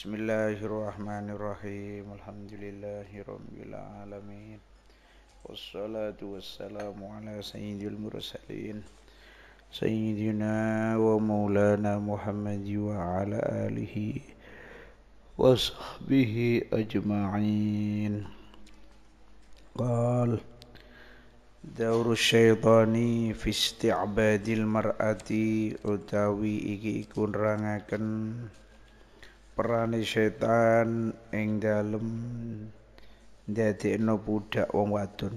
بسم الله الرحمن الرحيم الحمد لله رب العالمين والصلاة والسلام على سيد المرسلين سيدنا ومولانا محمد وعلى آله وصحبه أجمعين قال دور الشيطان في استعباد المرأة utawi iki iku nerangaken perane setan ing dalem dadekno budak wong wadon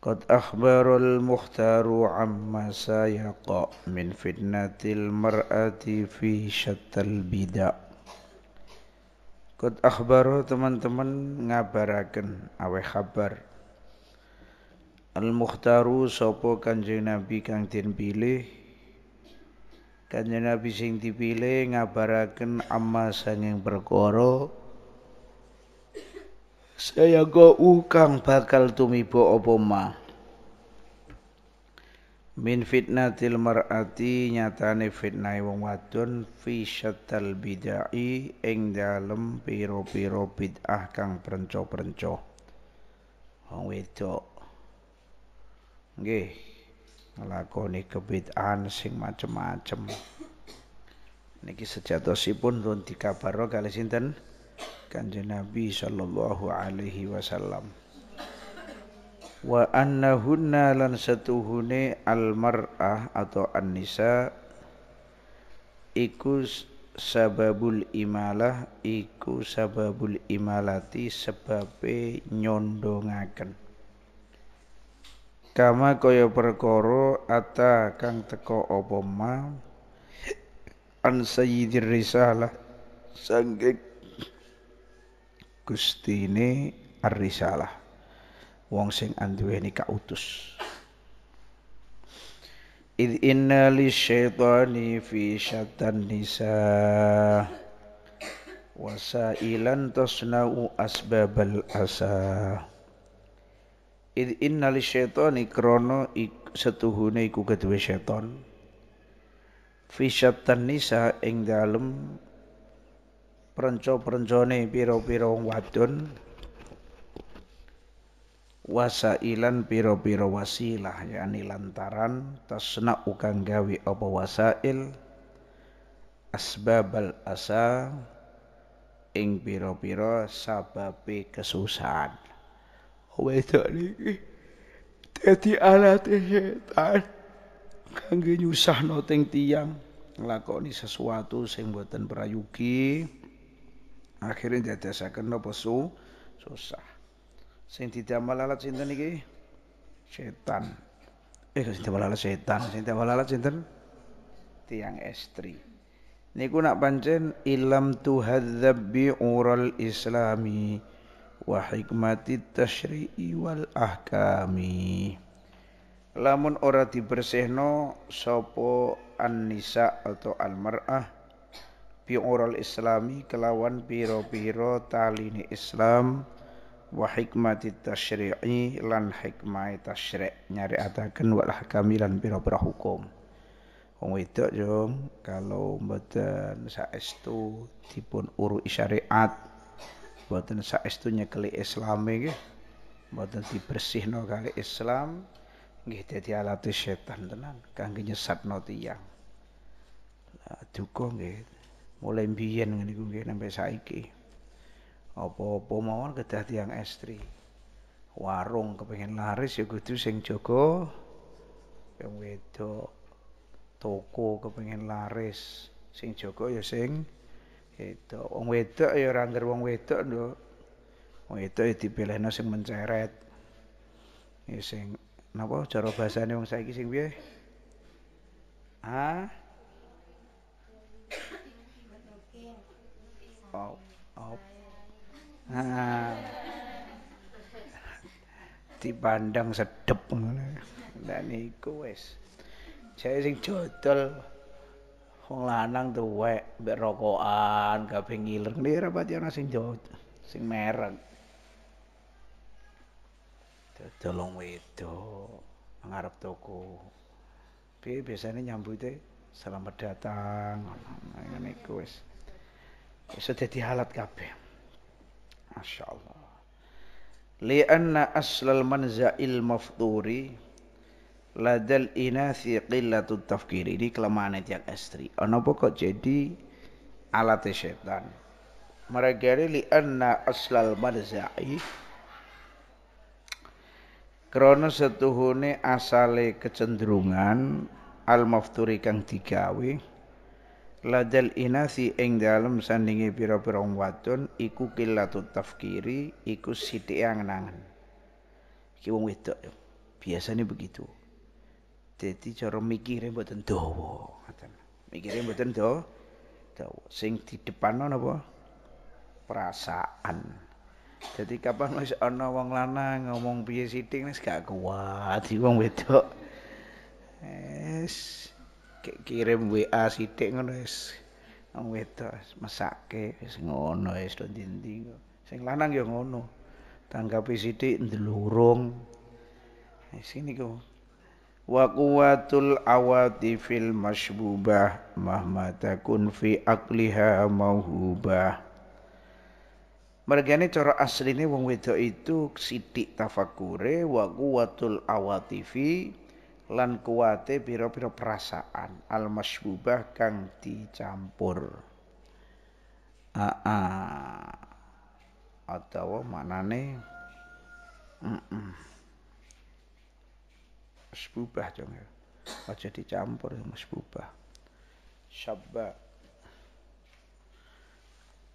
Qad akhbarul mukhtaru amma sayaqa min fitnatil mar'ati fi syattal bida' Qad akhbaru teman-teman ngabaraken aweh kabar Al mukhtaru sapa Kanjeng Nabi kang den pilih Kanjeng Nabi sing dipilih ngabaraken amma sanging perkara saya go ukang bakal tumibo opo ma min fitnatil mar'ati nyatane fitnai wong wadon fi syatal bid'ai ing dalem pira-pira bid'ah kang prenco-prenco wong wedok nggih nglakoni an sing macem-macem. Niki sejatosipun run dikabaro kali sinten Kanjeng Nabi sallallahu alaihi wasallam. Wa annahunna lan satuhune almar'ah atau an-nisa iku sababul imalah iku sababul imalati sebabe nyondongaken kama kaya perkara ata kang teko apa ma an sayyidir risalah sanggek gustine ar-risalah wong sing anduweni kautus id inna ni fi syatan nisa wasailan tasna'u asbabal asa id innal syaitani krana setuhune iku keduwe seton fi syattan nisa ing dalem prenco-prencone pira-pira wong wadon wasailan pira-pira wasilah yakni lantaran tasna ukang gawe apa wasail asbabal asa ing pira-pira sababe kesusahan wedok dadi alate setan kangge nyusahno teng tiyang nglakoni sesuatu sing boten prayogi akhirnya dadosaken napa su susah sing didamel alat sinten iki setan eh sing didamel alat setan sing didamel alat sinten tiang estri niku nak pancen ilam tuhadzab bi ural islami wa hikmati tasyri'i wal ahkami lamun ora dibersihno sopo an-nisa atau al-mar'ah oral islami kelawan piro-piro talini islam wa hikmati tasyri'i lan hikmah tasyri' nyari ataken wal ahkami lan piro-piro hukum wong wedok jong kalau mboten saestu dipun urui syariat mboten saestunya kali islame nggih mboten dibersihno kali islam nggih dadi alat setan tenan kangge nyesatno tiyang nah, duka nggih mulai mbiyen ngene nggih sampai saiki apa-apa mawon kedah tiyang estri warung kepengin laris ya kudu sing jaga wong ya wedok toko kepengin laris sing jaga ya sing itu wong wedok ya ora anggere wong wedok nduk. Wong wedok ya dipilihno sing menceret. Ya sing napa cara bahasane wong saiki sing piye? Ah. Oh, oh. Ah. Dipandang sedep ngono. Lah niku wis. Jare sing jodol wong lanang tuwek mbek rokokan gawe ngiler apa pati ana sing sing mereng. tolong wedok ngarep toko Pi biasane nyambute selamat datang ngene iku wis iso dadi halat kabeh masyaallah li'anna aslal manza'il mafturi ladal inasi qillatu tafkir ini kelemahan tiap istri ana kok jadi alat setan mereka li anna aslal marza'i krono setuhune asale kecenderungan al mafturi kang digawe ladal inasi ing dalem sandinge pira-pira wadon iku qillatu tafkiri iku sithik angen-angen iki wong wedok ya. biasanya begitu Jadi cara mikirnya buatan dawa. Mikirnya buatan dawa. Dawa. Sing di depan apa? Perasaan. Jadi kapan wis ana wong lanang ngomong piye sithik nek gak kuat di wong wedok. Wis kirim WA sithik ngono wis. Wong wedok mesake wis ngono wis do dindi. Sing lanang ya ngono. Tanggapi sithik ndelurung. Wis iki wa quwwatul awatifil masbubah mahma takun fi akliha mauhubah Mergane cara asline wong wedok itu sidik tafakure wa quwwatul awatifi lan kuwate pira-pira perasaan al masbubah kang dicampur aa atau manane mm sebubah jong ya. Aja dicampur sama ya, sebubah. Syabba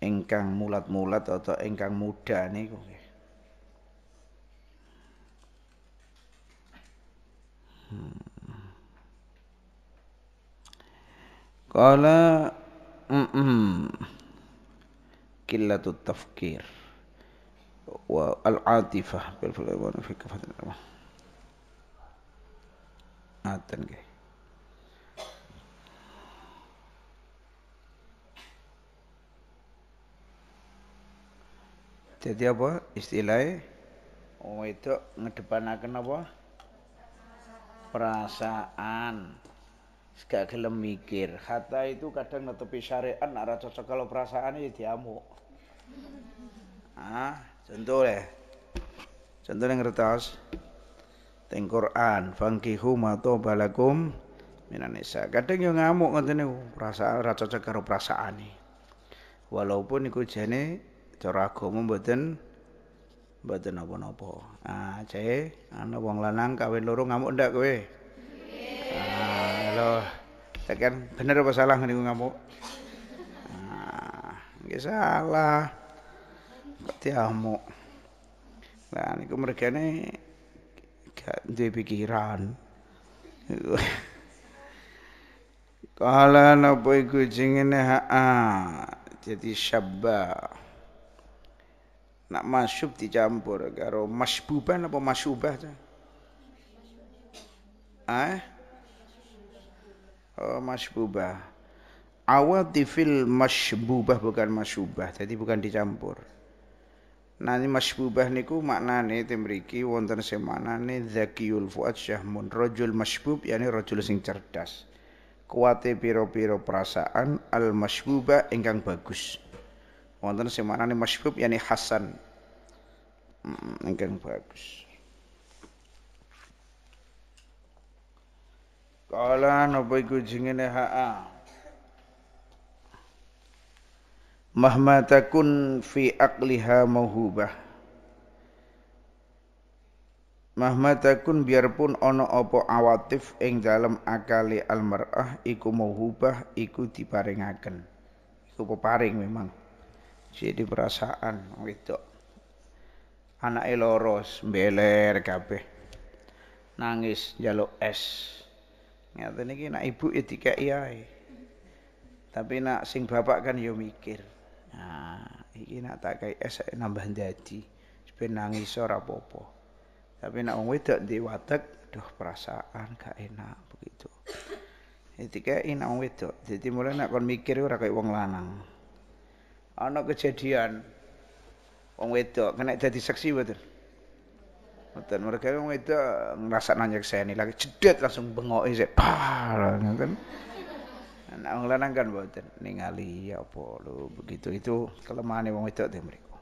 engkang mulat-mulat atau engkang muda niku nggih. Hmm. Kala mm -mm. Killatut tafkir wa al-atifah bil fi kafatil Ngaten nggih. Jadi apa istilahnya? Oh itu ngedepanaken apa? Perasaan. Gak gelem mikir. Kata itu kadang netepi syariat nak cocok kalau perasaannya ya diamuk. Ah, contoh ya. Contoh yang retas teng Quran fangkihu ma tabalakum minan Kadang yo ngamuk ngoten niku, perasaan ra cocok karo prasane. Walaupun iku jane cara agama mboten mboten napa-napa. Ah, cek ana wong lanang kawin loro ngamuk ndak kowe? Ah, lho. Tekan bener apa salah niku ngamuk? Ah, nggih salah. Kok diamuk. Lah niku gak duwe pikiran Kala napa iku jengene ha jadi syabba nak masyub dicampur karo masbuban apa masyubah ta Eh Oh masbubah awatifil masbubah bukan masyubah jadi bukan dicampur Nani masbubah niku maknane temriki wonten semanane zakiyul fuad syahmun rajul masbub yani rajul sing cerdas. Kuwate pira-pira perasaan al masbubah ingkang bagus. Wonten semanane masbub yani hasan. Hmm, ingkang bagus. Kala nopo iku jengene ha'a. mahma takun fi aqliha mauhubah mahma takun biarpun ana apa awatif ing dalam akali almar'ah iku mauhubah iku diparingaken iku peparing memang jadi perasaan wedok Anak loros beler kabeh nangis jaluk es ngaten iki nak ibu dikeki iya. tapi nak sing bapak kan yomikir. Ya mikir Nah, iki nak tak kai es nambah jadi, supaya nangis ora apa Tapi nak wong wedok di duh perasaan gak enak begitu. Ketika ini wong wedok, jadi mulai nak kon mikir ora kayak wong lanang. Ana kejadian wong wedok kena jadi saksi betul. Betul mereka wong wedok ngerasa nanya kesini lagi cedet langsung bengok, sik. Pah, kan. Nah, wong lanang kan mboten ningali apa lho begitu itu kelemahane wong wedok teh mriku.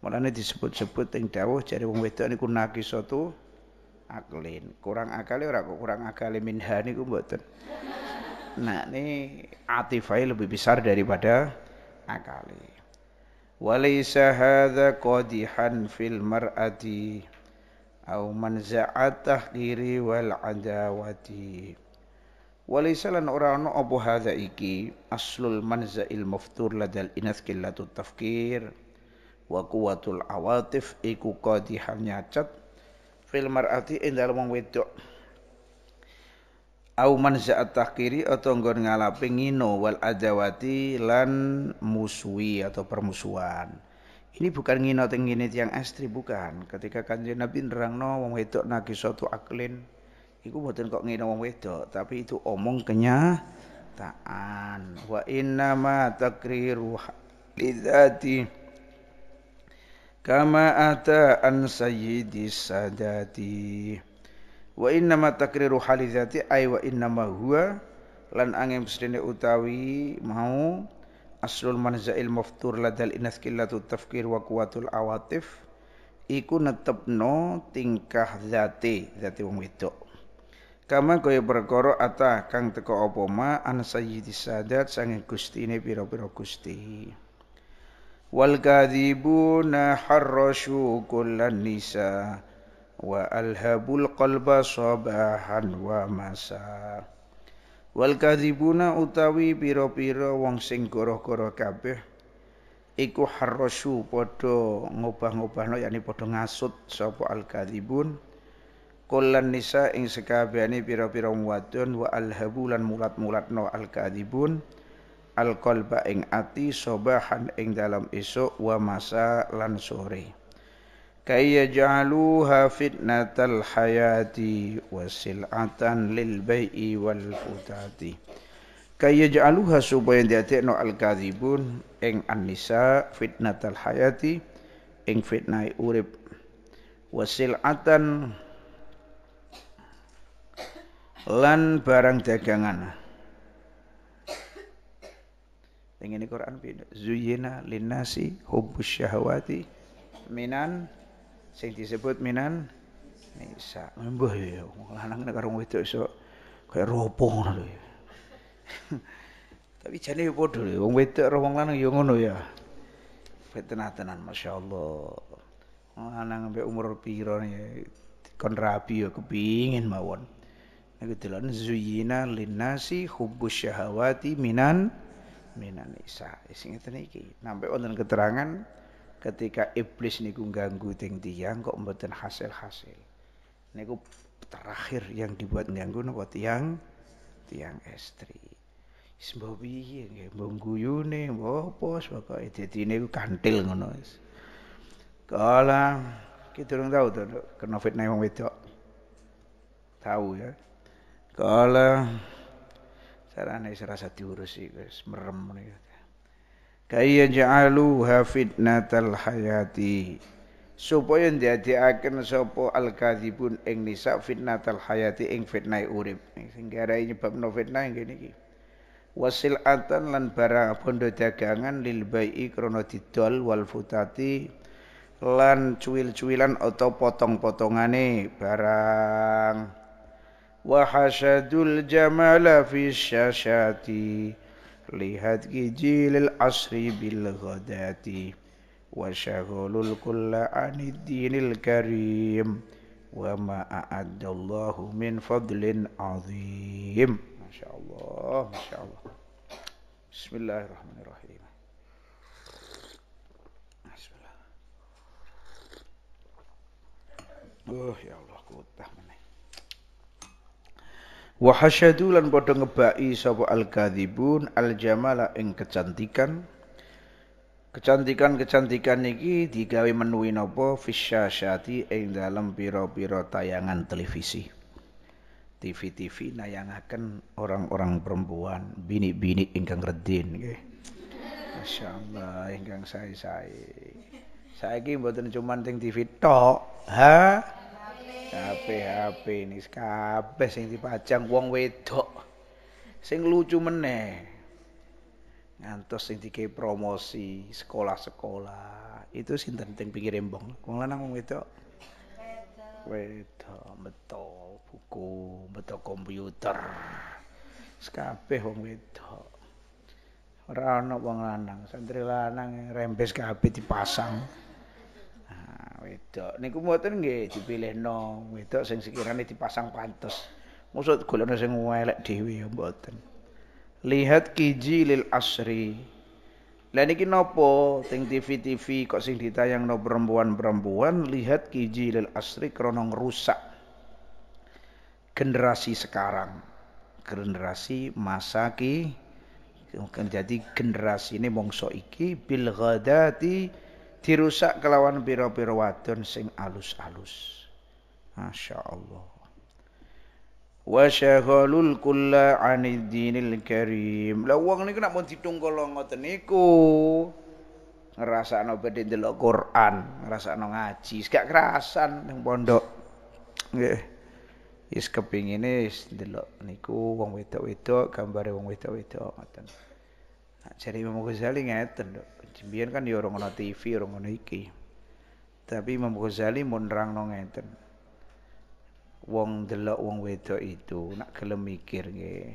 Mulane disebut-sebut ing dawuh jare wong wedok niku nakisatu aklin. Kurang akale ora kok kurang akale minha niku mboten. Nah, ini atifai lebih besar daripada akali. Walaysa hadza qadihan fil mar'ati au man za'at tahqiri wal adawati. Walaysa lan ora ana apa hadza iki aslul manza'il maftur ladal inas qillatut tafkir wa quwwatul awatif iku qadihan nyacat fil mar'ati ing dalem wong wedok au manza'at tahkiri atau nggon ngalapi ngino wal adawati lan musui atau permusuhan ini bukan ngino teng ngene tiyang bukan ketika kanjeng Nabi nerangno wong wedok nagi suatu aklin iku boten kok ngene wong wedok, tapi itu omong kenyataan. Wa inna ma takriru lidzati kama ata an sayyidis sadati. Wa inna ma takriru halidati ay wa inna ma huwa lan angin sedene utawi mau aslul manzail maftur ladal inas qillatu tafkir wa quwatul awatif iku netepno tingkah zati zati wong wedok kama kaya perkara ata kang teko apa ma an sayyidis sadat sange gustine pira-pira gusti wal kadhibuna harrashu kullan nisa wa alhabul qalba sabahan wa masa wal kadhibuna utawi pira-pira wong sing goroh-goroh kabeh iku harrashu padha ngobah-ngobahno yakni padha ngasut sapa al kadhibun kullan nisa ing sekabehane pira-pira wadon wa alhabulan mulat-mulatno al-kadibun al-qalba ing ati sobahan ing dalam esok wa masa lan sore kaya ja'aluha fitnatal hayati wasil'atan lil bai'i wal futati kaya ja'aluha supaya diatekno al-kadibun ing an-nisa fitnatal hayati ing fitnai urip wasil'atan lan barang dagangan Yang ini Quran beda. Zuyina Linasi, hubbus syahawati minan sing disebut minan nisa. Mbah ya wong lanang nek karo wedok iso kaya ropo ngono lho. Tapi jane ya padha lho wong wedok karo wong lanang ya ngono ya. Fitnah-tenan masyaallah. Lanang ambek umur piro ya kon rapi ya kepingin mawon. Nagdilon gitu zuyina Linasi Hubus syahawati minan minan nisa. isinya ngeten iki. Nampak wonten keterangan ketika iblis niku ganggu teng tiang kok mboten hasil-hasil. Niku terakhir yang dibuat ganggu napa tiang tiang estri. Sebab piye nggih mbok guyune mbok apa pokoke dadine ku kantil ngono wis. Kala kita durung tahu to kena fitnah wong wedok. Tahu ya. Kala sarane serasa diurusi guys, merem niku. Kaya ja'alu fitnatal hayati supaya ndadekaken sapa al-kadzibun ing nisa fitnatal hayati ing fitnah urip sing garai nyebabno fitnah ngene iki wasil atan lan barang bondo dagangan lil bai'i krono didol wal futati lan cuil-cuilan atau potong-potongane barang وحشدوا الجمال في الشاشات لهد جيل العصر بالغداة وشغلوا الكل عن الدين الكريم وما أعد الله من فضل عظيم ما شاء الله ما شاء الله بسم الله الرحمن الرحيم بسم الله أوه يا الله قوة Wa hasyadu lan padha ngebaki sapa al-kadzibun al-jamala ing kecantikan. Kecantikan-kecantikan niki digawe menuhi napa fisyasyati ing dalam pira-pira tayangan televisi. TV-TV nayangaken orang-orang perempuan, bini-bini ingkang redin nggih. Masya Allah, ingkang saya sae Saiki mboten cuman teng TV tok, ha? HP HP ini kabeh sing dipajang wong wedok. Sing lucu meneh. Ngantos sing dikei promosi sekolah-sekolah. Itu sinten teng pinggir embong? Wong lanang wong wedok. Wedok betul buku, betul komputer. Kabeh wong wedok. Ora ana wong lanang, santri lanang rembes kabeh dipasang wedok niku mboten nggih dipilihno wedok sing sekirane dipasang pantes maksud golekno sing elek dhewe ya mboten lihat kiji lil asri lah niki nopo teng TV-TV kok sing no perempuan-perempuan lihat kiji lil asri keronong rusak. generasi sekarang generasi masa ki jadi generasi ini mongso iki bil ghadati dirusak kelawan pira-pira wadon sing alus-alus. Masya Allah. Wa syaghalul kulla anid dinil karim. Lah wong niku nak mun ditungkolo ngoten niku ngrasakno badhe ndelok Quran, ngrasakno ngaji, gak kerasan nang pondok. Nggih. Is kepingine is ndelok niku wong wedok-wedok, gambare wong wedok-wedok ngoten. Nak jadi Imam Ghazali ngeten, Dok. Biyen kan ya orang ono TV, orang ono iki. Tapi Imam Ghazali mun nerangno ngeten. Wong delok wong wedok itu nak gelem mikir nggih.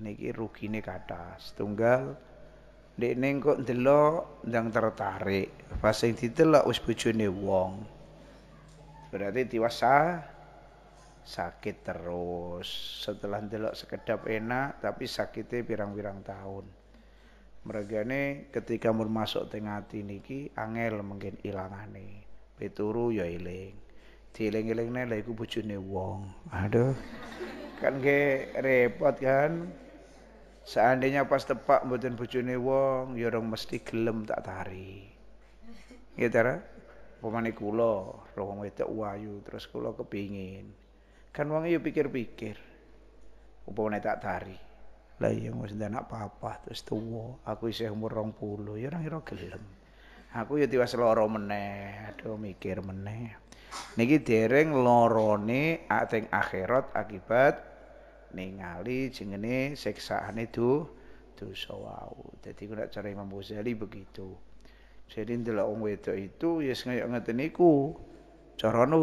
Niki rugine kata Setunggal di kok delok ndang tertarik. Pas sing ditelok wis bojone wong. Berarti tiwasa sakit terus setelah delok sekedap enak tapi sakitnya pirang-pirang tahun Mergane ketika mur masuk teng ati niki angel mungkin ilangane. peturu ya eling. Dieling-elingne lha iku bojone wong. Aduh. Kan ge repot kan. Seandainya pas tepak mboten bojone wong, ya orang mesti gelem tak tari. gitara iya ra? Pemane kula, wong wedok wayu terus kula kepingin. Kan wong yo ya pikir-pikir. Upamane tak tari lah iya wis apa papa terus tuwa aku isi umur puluh ya irong gelem aku ya tiwas loro meneh aduh mikir meneh niki dereng lorone ateng akhirat akibat ningali seksaan itu tuh dosa jadi dadi kula cari Imam Ghazali begitu jadi ndelok wong wedok itu ya yes, kaya ngeten niku carane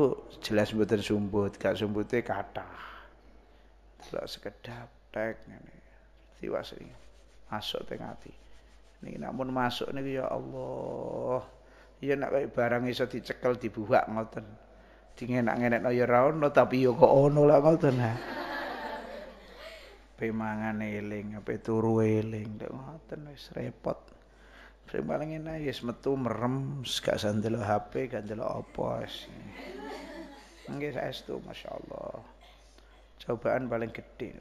jelas mboten sumbut gak sumbute kathah delok sekedap tek ngene tiwas ini Masuk teng ati. namun masuk nih ya Allah. Ya nak kaya barang iso dicekel dibuak ngoten. Dingenak-ngenekno ya ra no tapi yo ya kok ono lah ngoten. Pe mangan eling, ape turu eling, ngoten wis repot. Sing paling enak ya metu merem, gak sandelok HP, gak ndelok apa sih. Nggih saestu masyaallah. Cobaan paling gede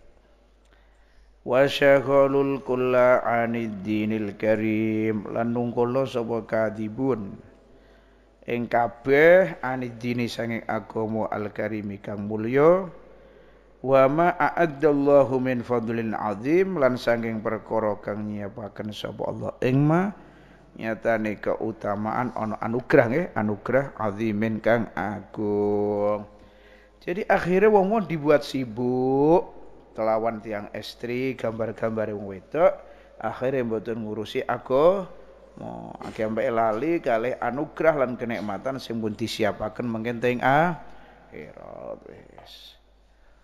wasyaghalul kulla anid dinil karim lan nungkula sapa kadibun ing kabeh anid dini sanging agama al karimi kang mulya wa ma a'addallahu min fadlin azim lan sanging perkara kang nyiapaken sapa Allah ing ma nyatane keutamaan ana anugrah nggih anugrah azimin kang agung jadi akhirnya wong-wong dibuat sibuk kelawan tiang estri gambar-gambar yang wedok akhirnya mboten ngurusi aku mau akhirnya ambek lali kali anugerah lan kenikmatan sing pun disiapaken mengkenteng a akhirat wis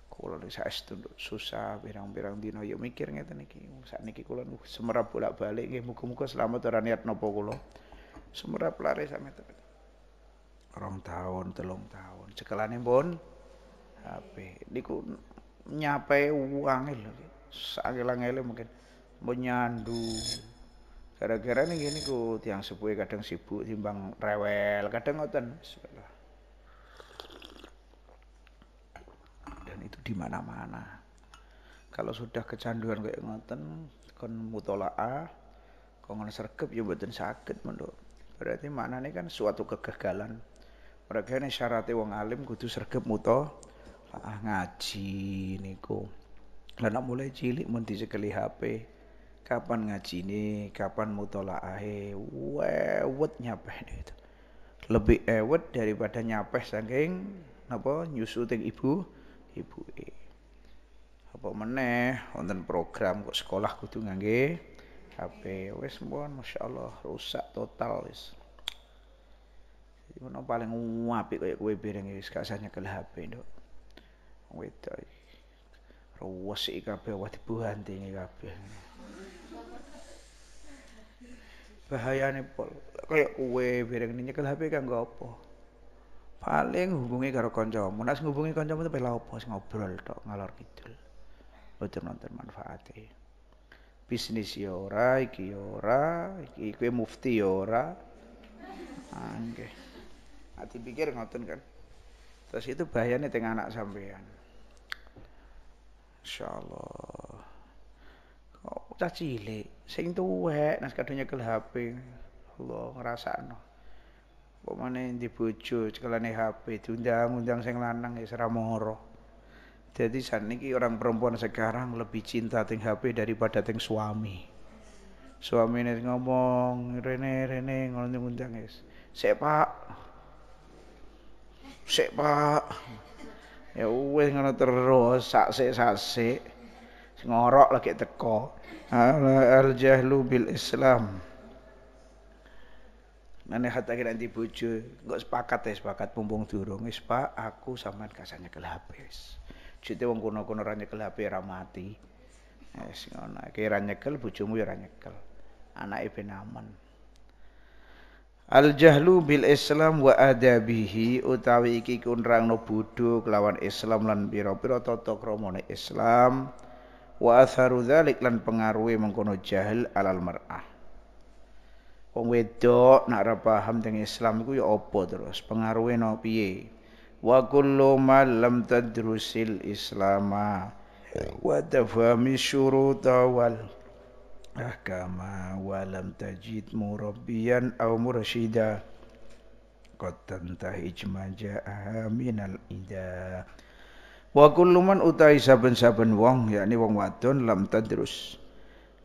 kula nek saestu susah pirang-pirang dina yo ya mikir ngeten iki niki kula semerap bolak-balik nggih muga-muga selamat ora niat napa kula semerap lare sampe rong tahun telung tahun cekelane pun HP niku nyapai uang lho sakil mungkin menyandu gara-gara nih gini ku tiang sepuh kadang sibuk timbang rewel kadang ngoten dan itu di mana-mana kalau sudah kecanduan kayak ngoten kon mutolaah kon sergap ya buatin sakit mendo. berarti nih kan suatu kegagalan mereka ini syaratnya wong alim kudu sergap muto ah, ngaji niku anak mulai cilik mun disekeli HP kapan ngaji ini kapan mutolaahe wewet nyapeh itu lebih ewet daripada nyapeh saking apa nyusuting ibu ibu e. apa meneh wonten program kok sekolah kudu ngangge HP wis mbon masyaallah rusak total wis Ibu paling apik kayak kue piring wis gak usah nyekel HP nduk wedok iki. Ruwes iki kabeh wah dibuhantingi kabeh. Bahayane pol kaya kowe bereng nyekel HP kanggo apa? Paling hubungi karo kancamu. Nek ngubungi kancamu tapi lha apa sing ngobrol tok ngalor kidul. Boten nonton manfaate. Bisnis yora, ora, iki ya ora, iki kowe mufti yora. ora. Ah, nggih. Okay. ngoten kan. Terus itu bahayane tengah anak sampean. Insyaallah. Kok oh, cah cilik sing tuwek nas kadonya ke HP. Allah ngrasakno. Kok mana yang bojo sekalian HP diundang-undang sing lanang ya seramoro. Jadi saat ini orang perempuan sekarang lebih cinta ting HP daripada ting suami. Suami ini ngomong, Rene, Rene, ngundang-undang es, sepak pak, pak. Ya wis ngono terus saksik-saksik. ngorok lagi teko. Al jahlu bil Islam. Nane kata kira nanti bojo, enggak sepakat ya sepakat bumbung durung wis Pak, aku sampean kasane nyekel HP wis. Jute wong kuno kono ra nyekel HP ra mati. Wis ngono, kira nyekel bojomu ya ra nyekel. Anake ben aman. Al jahlu bil Islam wa adabihi utawi iki kunrangno bodho kelawan Islam lan biro-biro pira tata kramane Islam wa atharu dzalik lan pengaruhe mengkono jahil alal mar'ah. Wong wedok nak ora paham teng Islam iku ya apa terus pengaruhe no piye? Wa kullu ma lam tadrusil Islama wa tafhami syuruta wal أحكاما ولم تجد مربيا أو مرشدا قد تنتهج ما جاءها من الإداء Wa kullu man saben-saben wong yakni wong wadon lam tadrus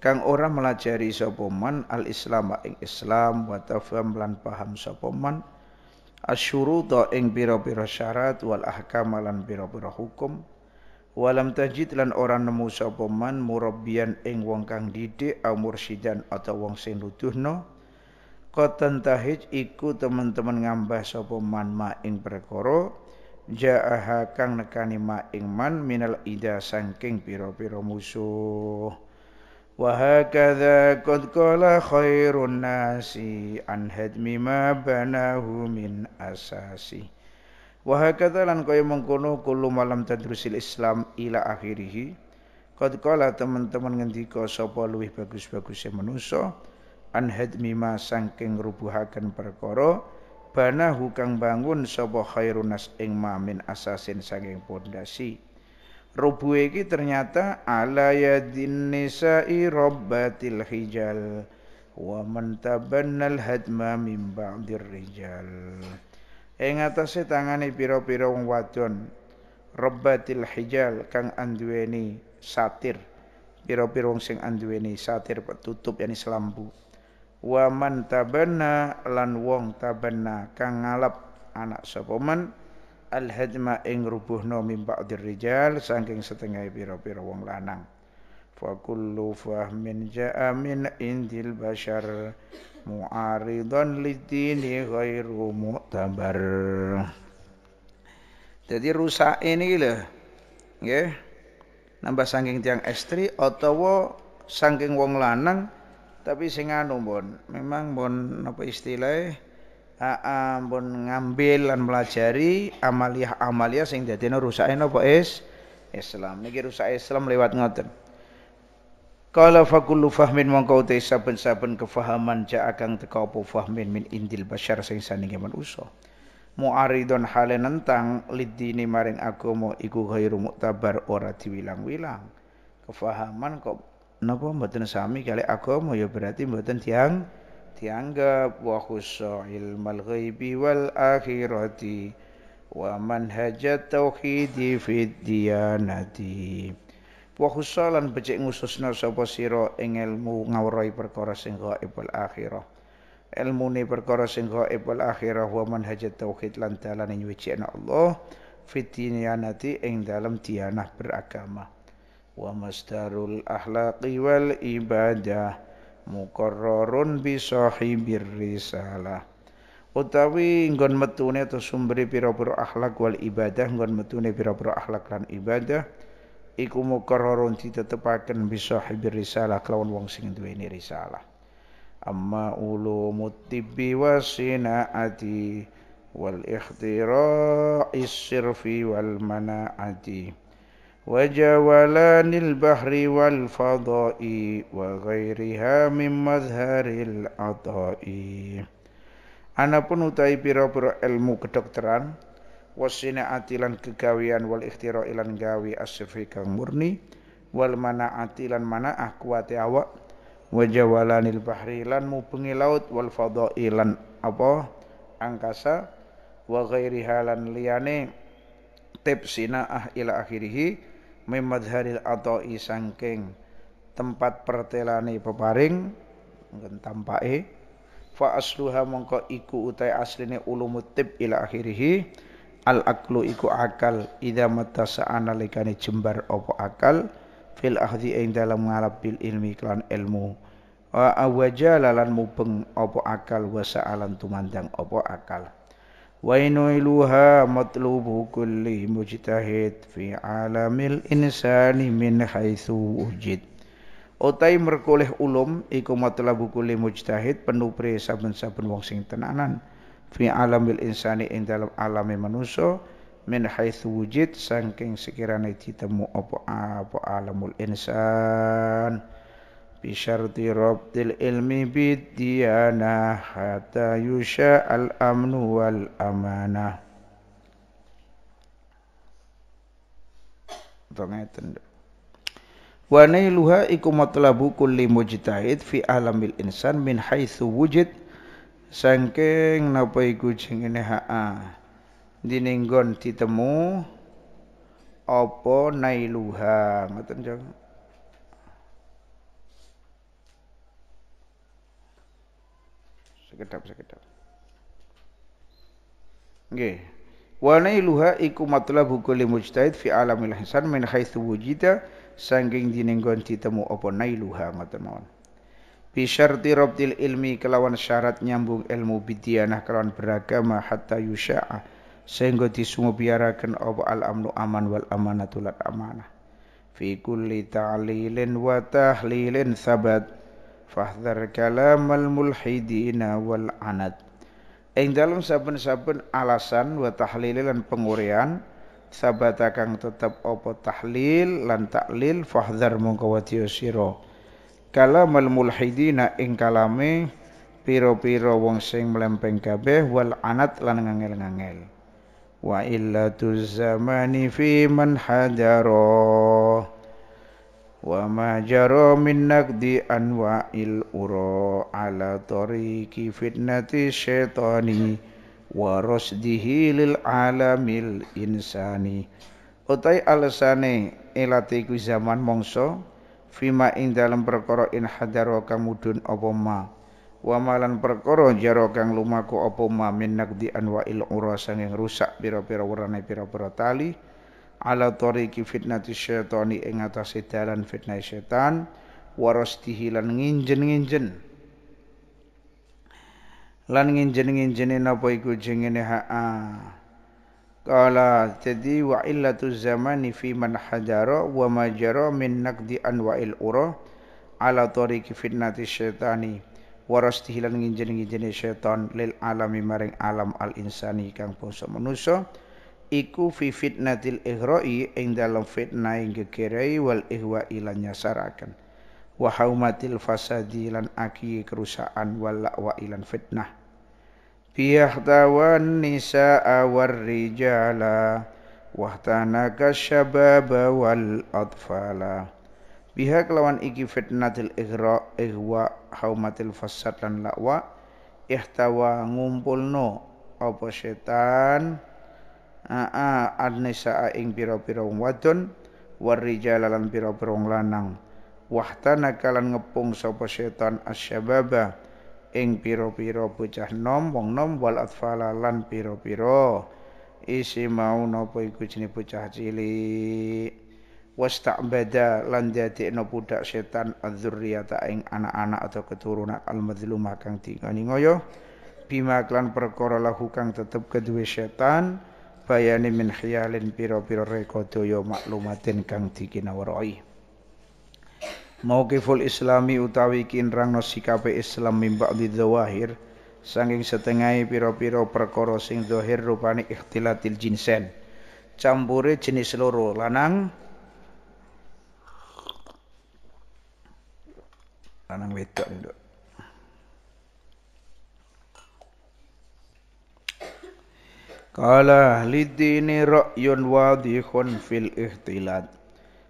kang ora melajari sapa man al Islam ing Islam wa tafham lan paham sapa man asyuruta ing pira-pira syarat wal ahkam lan pira-pira hukum walam tajid lan ora nemu sapa man eng ing wong kang didik au mursidan atau wong sing nuduhno qatan tahij iku teman-teman ngambah sapa man ma ing perkara jaaha kang nekani ma ing man minal ida sangking pira-pira musuh wa hakadha qad qala khairun nasi an hadmi ma banahu min asasi wa hakadha lan kaya mengkono kullu malam tadrusil islam ila akhirih qad qala teman-teman ngendika sapa luwih bagus-baguse manusa an hadmi ma saking rubuhaken perkara banahu hukang bangun sapa khairunas ing mamin asasin saking pondasi rubuh iki ternyata ala yadin nisa'i rabbatil hijal wa man tabannal hadma min ba'dir rijal ing atase tangane pira-pira wong wadon rabbatil hijal kang andueni satir pira-pira wong sing andueni satir tutup yani selambu wa man tabanna lan wong tabanna kang ngalap anak sapa man al hadma ing rubuhna mim ba'dir rijal saking setengah pira-pira wong lanang fa kullu fahmin ja'a min indil bashar mu'aridon lidini ghairu mu'tabar jadi rusak ini lah, nambah sangking tiang estri atau sangking wong lanang tapi sing anu bon memang bon apa istilah, aa bon ngambil dan melajari amaliah amaliah sing dadine rusake napa is Islam niki rusak Islam lewat ngoten Kala fakullu fahmin mongko uti saben-saben kefahaman ja akang teka apa fahmin min indil basyar sing saninge manusa. Mu'aridon hale nentang lidini maring agama iku ghairu muktabar ora diwilang-wilang. Kefahaman kok napa mboten sami kali agama ya berarti mboten tiang, dianggap wa khusa ilmal ghaibi wal akhirati wa manhajat tauhidi fid diyanati wa khusalan becik ngususna sapa sira ing ilmu ngawrahi perkara sing ghaib wal akhirah ne perkara sing ghaib wal akhirah wa manhajat tauhid lan dalane nyuwijina Allah fitiyanati ing dalam dianah beragama wa masdarul akhlaqi wal ibadah mukarrarun bi sahibir risalah utawi nggon metune atau sumberi pira-pira akhlak wal ibadah nggon metune pira-pira akhlak lan ibadah iku mukarrarun ditetepaken bi sahibir risalah kelawan wong sing duweni risalah amma ulumut tibbi wasinaati wal ikhtira'is sirfi wal mana'ati wa bahri wal fadai wa ghairiha min madharil adai anapun utai pira-pira ilmu kedokteran wasinaati lan kegawean wal ikhtiro ilan gawi asfi kang murni wal manaati lan manaah kuwate awak wa jawalanil bahri lan mubengi laut wal fadha'i lan apa angkasa wa ghairi halan liyane ah ila akhirihi memadharil atau isangkeng tempat pertelane peparing tampake fa asluha mongko iku utai asline ulumut tib ila akhirihi al aklu iku akal idza mata sa'ana opo jembar akal fil ahdi ing dalam ngalap bil ilmi klan ilmu wa awaja lalan mubeng opo akal wa sa'alan tumandang opo akal wa inuiluha matlubu kulli mujtahid fi alamil insani min haitsu wujid Otai merkoleh ulum iku matlabu kulli mujtahid penuh saben-saben wong sing tenanan fi alamil insani ing dalam alami manusia, min haitsu wujid saking sekirane ditemu apa apa alamul insan bi syarti rabtil ilmi bidiyana hatta yusha al amnu wal amanah ngeten wa nailuha iku matlabu kulli mujtahid fi alamil insan min haitsu wujid saking napa iku jenenge ha'a dinenggon ditemu apa nailuha ngoten jeng sekedap sekedap nggih wa nailuha iku matlabu kulli mujtahid fi alamil hisan min haitsu wujida saking dinenggon ditemu apa nailuha ngoten mawon Bisyarti robtil ilmi kelawan syarat nyambung ilmu bidianah kelawan beragama hatta yusya'a sehingga disungu biarakan apa al-amnu aman wal amanatulat amanah. Fi kulli ta'lilin wa tahlilin sabat fahdhar kalamal mulhidina wal anad. Ing dalam saben-saben alasan wa tahlilin lan pengurean sabata kang apa tahlil lan taklil fahdhar mongko wa kalamal mulhidina ing kalame piro-piro wong sing melempeng kabeh wal anat lan ngangel-ngangel wa illa zamani fi man hadaro wa ma jaro min anwa anwa'il uro ala toriki fitnati syaitani wa rasdihi lil alamil insani utai alasane elati zaman mongso fima ing dalem perkara in hadaro kang mudhun apa ma wa malan perkara jaro kang lumaku apa ma min naqdi anwa'il ura yang rusak pira-pira werane pira-pira tali ala tariqi fitnati syaitani ing atase dalan fitnah setan warasdihi lan nginjen-nginjen lan nginjen-nginjene napa iku jengene ha'a Qala jadi wa illatu zamani fi man hadara wa majara min naqdi anwa'il ura ala tariqi fitnati syaitani wa rastihi lan nginjen-nginjene syaitan lil alami maring alam al insani kang bangsa manusa iku fi fitnatil ihra'i ing dalam fitnah ing gegerai wal ihwa ilan nyasaraken wa haumatil fasadi lan aki kerusakan wal wa ilan fitnah nisa النساء rijala, wahtanaka syababa wal atfala biha kelawan iki fitnatil ighra ihwa haumatil fasad lan lakwa ihtawa ngumpulno apa setan aa annisaa ing pira-pira wadon rijala lan pira-pira lanang wahtanaka kalan ngepung sapa setan asyababa ing pira-pira bocah nom wong nom wal atfala lan pira-pira isi mau napa iku jenenge bocah cilik wasta'bada lan dadekno budak setan adzurriyata ing anak-anak atau keturunan al-madlumah kang ngoyo bima klan perkara lahu kang tetep kedua setan bayani min khiyalin pira-pira rekodaya maklumatin kang dikinawrai Mauqiful Islami utawi no sikape Islam mimbak di dawahir sanging setengahe piro-piro perkoro sing zahir rupane ikhtilatil jinsen. campuri jenis loro lanang lanang wedok nduk. Qala lidini ra'yun wadihun fil ikhtilat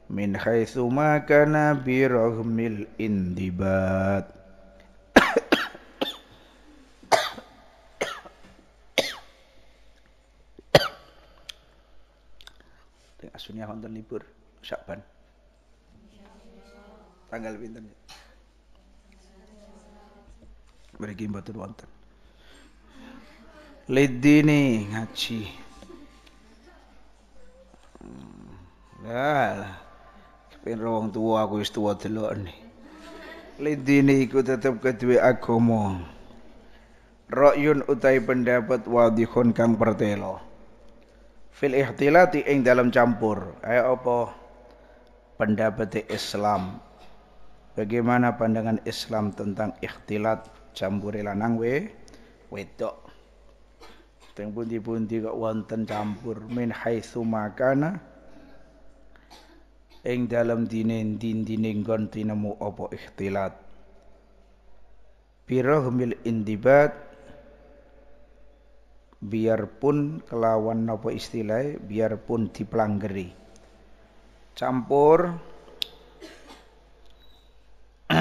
min haitsu ma kana bi rahmil indibat asunya wonten libur Syakban tanggal pinten Mriki mboten wonten Lidini ngaji hmm, Lah Pira wong tua aku wis tuwa delokne. Lindine iku tetep keduwe agama. Ra'yun utai pendapat wadihun kang pertelo. Fil ihtilati ing dalam campur. Ayo apa? Pendapat Islam. Bagaimana pandangan Islam tentang ikhtilat campur lanang we wedok. Teng pundi-pundi kok wonten campur min haitsu makana ing dalam dine dinding nggon tinemu apa ikhtilat mil indibat biarpun kelawan apa istilah biarpun diplanggeri campur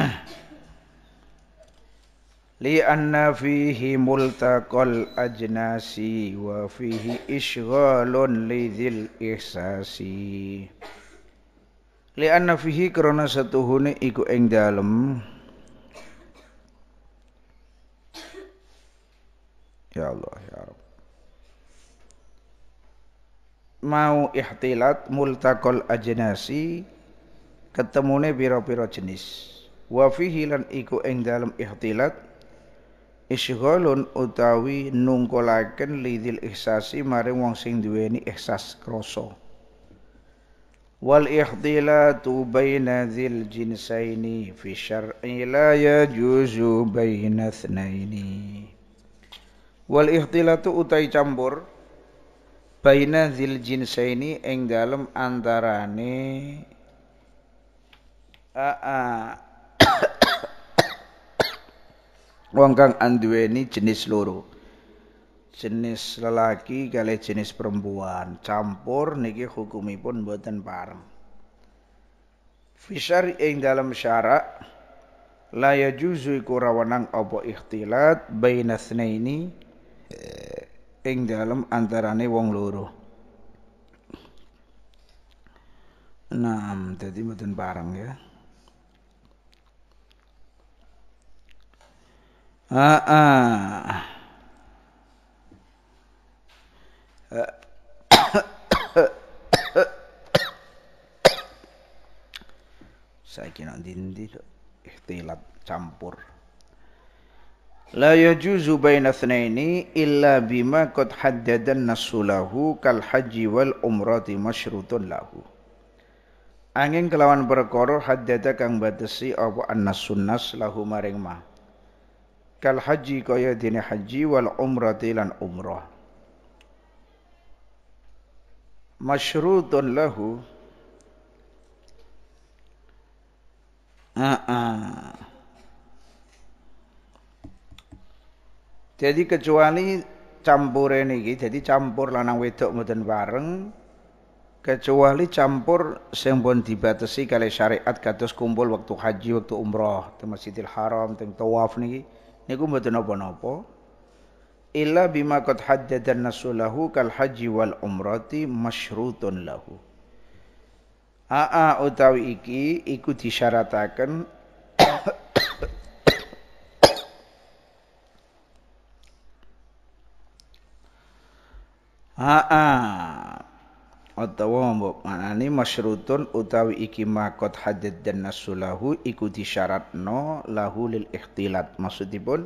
li anna fihi multaqal ajnasi wa fihi ishghalun lidhil ihsasi li'anna fihi karena huni iku ing dalem Ya Allah ya Rabb mau ihtilat multakol ajnasi ketemune pira biro jenis wa fihi lan iku ing dalem ihtilat utawi nungkolaken lidil ihsasi maring wong sing duweni ihsas krasa والإحضلات بين ذي الجنسين في الشرع لا يجوز بين اثنين والإحضلات utai campur baina zil jinsaini ing dalem antarane aa wong kang anduweni jenis loro jenis lelaki kali jenis perempuan campur niki hukumipun buatan pareng fisar ing dalam syarak la yajuzu iku rawanang apa ikhtilat baina ini eh, ing dalam antarane wong loro Nah, jadi buatan pareng ya. Ah, ah. Saya kira dindi ihtilat campur. La yajuzu baina thnaini illa bima qad haddada nasulahu kal haji wal umrati masyrutun lahu. Angin kelawan perkara haddada kang batesi apa annasunnas lahu maring ma. Kal haji kaya dene haji wal umrati lan umrah masyrutun lahu Aa. Ah, ah. Jadi kecuali campur niki, gitu. jadi campur lanang wedok mboten bareng kecuali campur sing pun dibatasi kali syariat kados kumpul waktu haji, waktu umroh, teng Masjidil Haram, teng tawaf niki niku mboten napa-napa illa bima qad haddadan nasulahu kal haji wal umrati masyrutun lahu aa utawi iki iku disyarataken aa atawa mbok manani masyrutun utawi iki makot haddad dan nasulahu iku disyaratno lahu lil ikhtilat maksudipun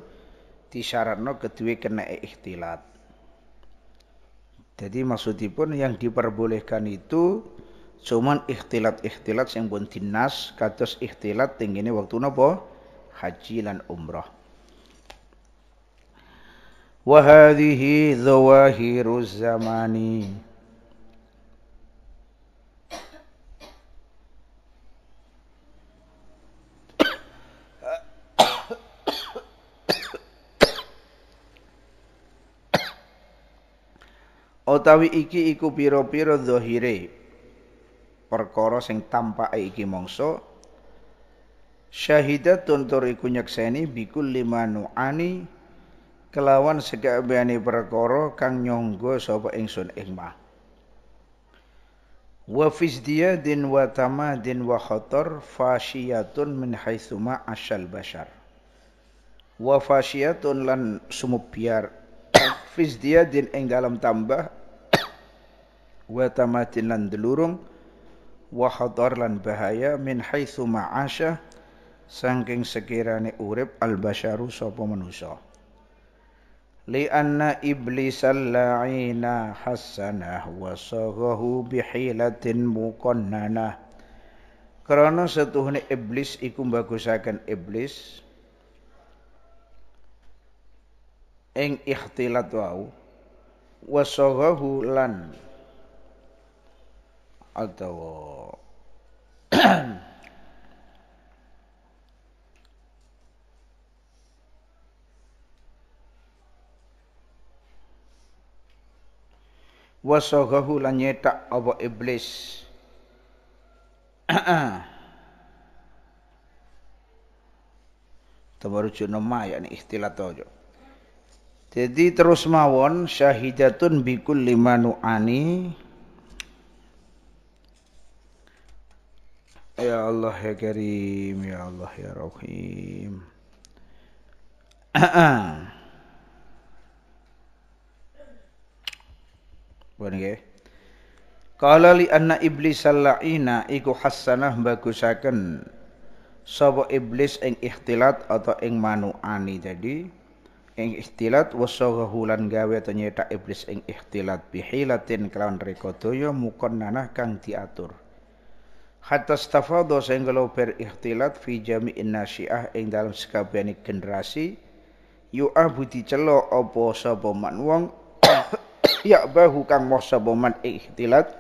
disyaratno kedua kena ikhtilat. Jadi maksudipun yang diperbolehkan itu cuman ikhtilat-ikhtilat yang pun dinas kados ikhtilat tinggine waktu napa haji lan umrah. Wa zawahiru zamani. utawi iki iku pira-pira zahire perkara sing tampake iki mangsa syahidatun tur iku nyekseni bikul ani kelawan sekabehane perkara kang nyonggo sapa ingsun ing mah wa fizdiyadin wa din wa khatar fasyiyatun min haitsuma asyal bashar wa fasyiyatun lan sumubiar din ing dalam tambah wa tamatin lan delurung wa hadar lan bahaya min haitsu ma'asya saking sekirane urip al basyaru sapa manusa li anna iblisal la'ina hasanah wa saghahu bihilatin muqannanah karena setuhne iblis iku bagusaken iblis ing ikhtilat wau wasaghahu lan atau wasagahu lan nyetak apa iblis tabarujuk nama ya yakni istilah tojo. jadi terus mawon syahidatun bikul limanu ani Ya Allah ya Karim, ya Allah ya Rahim. Bukan ya? Qala li anna iblis la'ina iku hasanah bagusaken sapa iblis ing ikhtilat atau ing manuani jadi ing ikhtilat wasaghahu lan gawe ternyata iblis ing ikhtilat bihilatin kelawan reka mukon nanah kang diatur hatta stafado sehingga beriktilat fi jami'in nasiah ing dalam sekabiani generasi yu'abu dicelo celo opo man wong ya bahu kang moh sapa man ikhtilat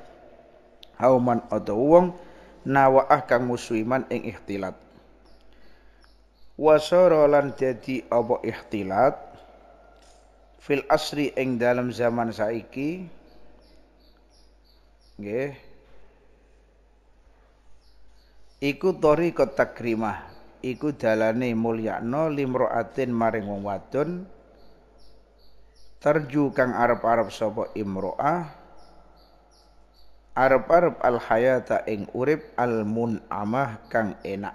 hauman atau wong nawaah kang musuiman ing ikhtilat wasara lan jadi opo ikhtilat fil asri ing dalam zaman saiki nggih iku tariqat takrimah iku dalane mulyakno limroatin maring wong wadon terju kang arep-arep sapa imroah arep-arep al hayata ing urip al munamah kang enak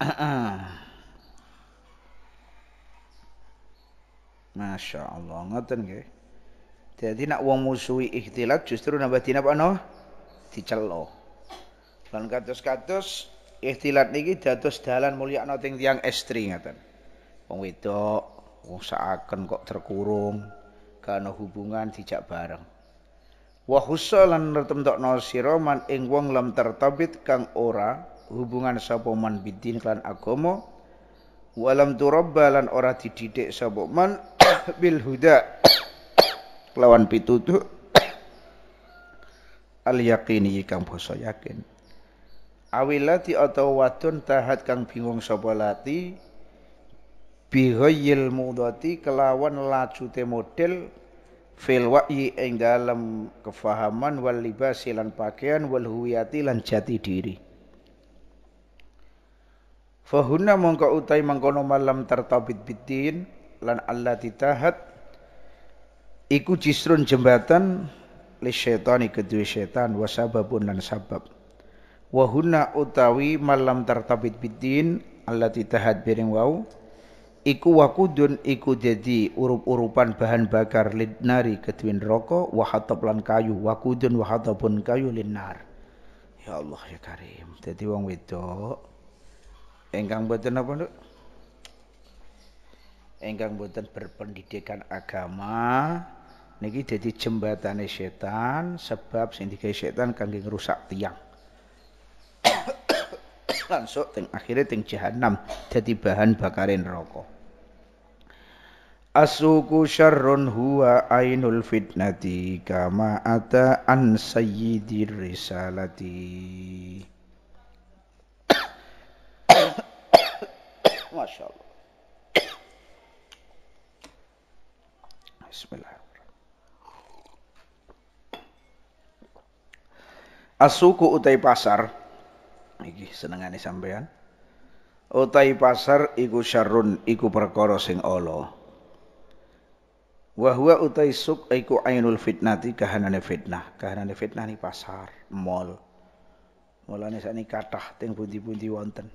Masya Allah, ngoten nggih. Jadi nak wong musuhi ikhtilat justru nambah dinapa no? Dicelok. Lan katus kados ikhtilat niki dados dalan mulia noting tiang estri ngaten. Wong wedok usahaken kok terkurung, karena hubungan dijak bareng. Wa husalan nertemtokno sira man ing wong lam tertabit kang ora hubungan sapa man bidin klan agama walam turabba lan ora dididik sapa man bil huda lawan pitutuh al yaqini kang basa yakin awilati atau wadon tahat kang bingung sapa lati bihoyil mudati kelawan lajute model fil wa'yi ing dalam kefahaman wal libas lan pakaian wal huwiyati lan jati diri fahuna mongko utai mengkono malam tertabit bidin lan Allah ditahat iku jisrun jembatan li syaitani kedua syaitan wasababun lan sabab wahuna utawi malam tertabit bidin Allah titahat biring wau iku wakudun iku jadi urup-urupan bahan bakar lidnari ketwin roko wahatab lan kayu wakudun wahatabun kayu linar ya Allah ya Karim jadi wong wedok engkang boten apa nduk engkang boten berpendidikan agama niki jadi jembatan setan sebab sindikai digawe setan rusak tiang kan sok teng akhirnya teng jahanam jadi bahan bakarin neraka Asuku syarrun huwa ainul fitnati kama ata an sayyidir risalati Masya Allah Bismillah Asuku utai pasar Iki senengane sampean. Utai pasar iku syarrun iku perkara sing ala. Wa huwa utai sup iku ainul fitnati kahanane fitnah. Kahanane fitnah ni pasar, mall. Mulane sakni kathah teng pundi-pundi wonten.